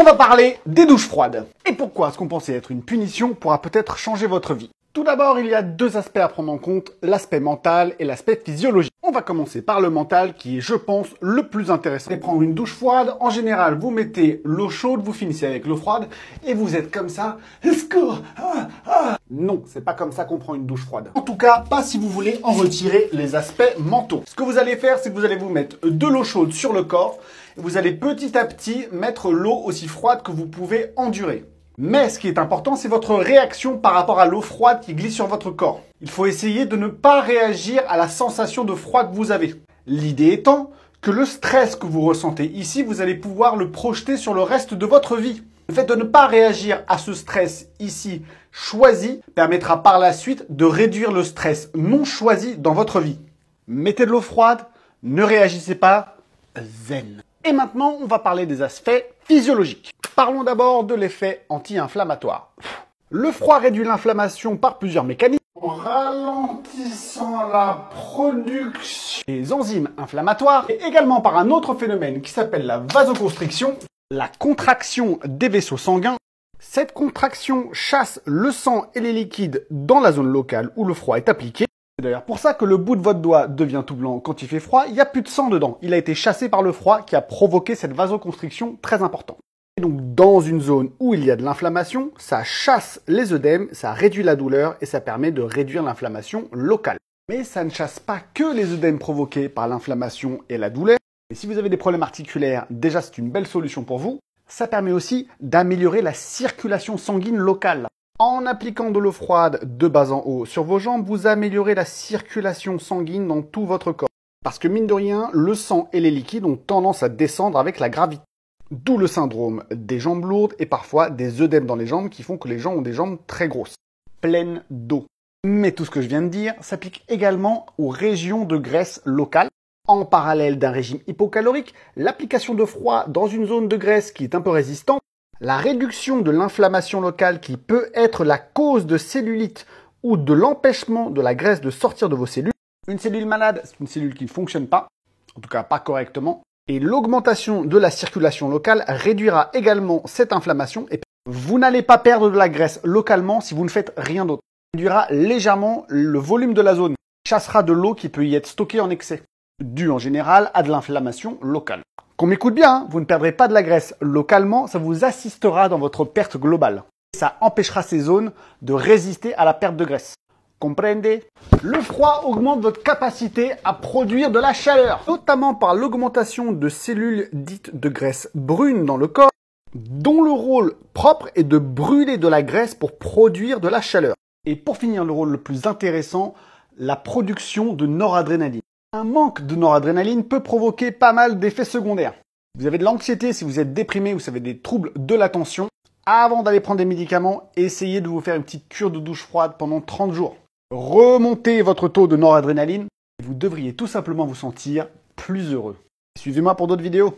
on va parler des douches froides. Et pourquoi ce qu'on pensait être une punition pourra peut-être changer votre vie. Tout d'abord, il y a deux aspects à prendre en compte, l'aspect mental et l'aspect physiologique. On va commencer par le mental qui est, je pense, le plus intéressant. Et prendre une douche froide, en général, vous mettez l'eau chaude, vous finissez avec l'eau froide, et vous êtes comme ça, non, c'est pas comme ça qu'on prend une douche froide. En tout cas, pas si vous voulez en retirer les aspects mentaux. Ce que vous allez faire, c'est que vous allez vous mettre de l'eau chaude sur le corps et vous allez petit à petit mettre l'eau aussi froide que vous pouvez endurer. Mais ce qui est important, c'est votre réaction par rapport à l'eau froide qui glisse sur votre corps. Il faut essayer de ne pas réagir à la sensation de froid que vous avez. L'idée étant que le stress que vous ressentez ici, vous allez pouvoir le projeter sur le reste de votre vie. Le fait de ne pas réagir à ce stress ici choisi permettra par la suite de réduire le stress non choisi dans votre vie. Mettez de l'eau froide, ne réagissez pas, zen. Et maintenant, on va parler des aspects physiologiques. Parlons d'abord de l'effet anti-inflammatoire. Le froid réduit l'inflammation par plusieurs mécanismes ralentissant la production des enzymes inflammatoires et également par un autre phénomène qui s'appelle la vasoconstriction, la contraction des vaisseaux sanguins. Cette contraction chasse le sang et les liquides dans la zone locale où le froid est appliqué. C'est d'ailleurs pour ça que le bout de votre doigt devient tout blanc quand il fait froid, il n'y a plus de sang dedans. Il a été chassé par le froid qui a provoqué cette vasoconstriction très importante donc dans une zone où il y a de l'inflammation, ça chasse les œdèmes, ça réduit la douleur et ça permet de réduire l'inflammation locale. Mais ça ne chasse pas que les œdèmes provoqués par l'inflammation et la douleur. Et si vous avez des problèmes articulaires, déjà c'est une belle solution pour vous. Ça permet aussi d'améliorer la circulation sanguine locale. En appliquant de l'eau froide de bas en haut sur vos jambes, vous améliorez la circulation sanguine dans tout votre corps. Parce que mine de rien, le sang et les liquides ont tendance à descendre avec la gravité. D'où le syndrome des jambes lourdes et parfois des œdèmes dans les jambes qui font que les gens ont des jambes très grosses, pleines d'eau. Mais tout ce que je viens de dire s'applique également aux régions de graisse locale. En parallèle d'un régime hypocalorique, l'application de froid dans une zone de graisse qui est un peu résistante, la réduction de l'inflammation locale qui peut être la cause de cellulite ou de l'empêchement de la graisse de sortir de vos cellules. Une cellule malade, c'est une cellule qui ne fonctionne pas, en tout cas pas correctement. Et l'augmentation de la circulation locale réduira également cette inflammation. Et vous n'allez pas perdre de la graisse localement si vous ne faites rien d'autre. Réduira légèrement le volume de la zone. Chassera de l'eau qui peut y être stockée en excès. Dû en général à de l'inflammation locale. Qu'on m'écoute bien, hein, vous ne perdrez pas de la graisse localement, ça vous assistera dans votre perte globale. Ça empêchera ces zones de résister à la perte de graisse. Comprenez. Le froid augmente votre capacité à produire de la chaleur, notamment par l'augmentation de cellules dites de graisse brune dans le corps, dont le rôle propre est de brûler de la graisse pour produire de la chaleur. Et pour finir, le rôle le plus intéressant, la production de noradrénaline. Un manque de noradrénaline peut provoquer pas mal d'effets secondaires. Vous avez de l'anxiété si vous êtes déprimé ou vous avez des troubles de l'attention. Avant d'aller prendre des médicaments, essayez de vous faire une petite cure de douche froide pendant 30 jours. Remontez votre taux de noradrénaline et vous devriez tout simplement vous sentir plus heureux. Suivez-moi pour d'autres vidéos.